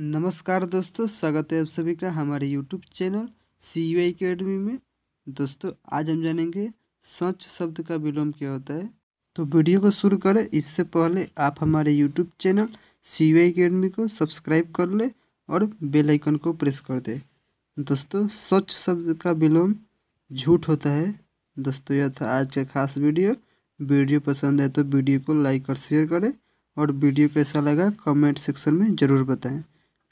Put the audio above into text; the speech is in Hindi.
नमस्कार दोस्तों स्वागत है आप सभी का हमारे YouTube channel C U I academy में दोस्तों आज हम जानेंगे सच शब्द का विलोम क्या होता है तो वीडियो को शुरू करें इससे पहले आप हमारे YouTube channel C U I academy को सब्सक्राइब कर ले और बेल आइकन को प्रेस कर दें दोस्तों सच शब्द का विलोम झूठ होता है दोस्तों यह था आज का खास वीडियो वीडियो पसंद है तो वीडियो को लाइक और शेयर करें और वीडियो कैसा लगा कमेंट सेक्शन में ज़रूर बताएँ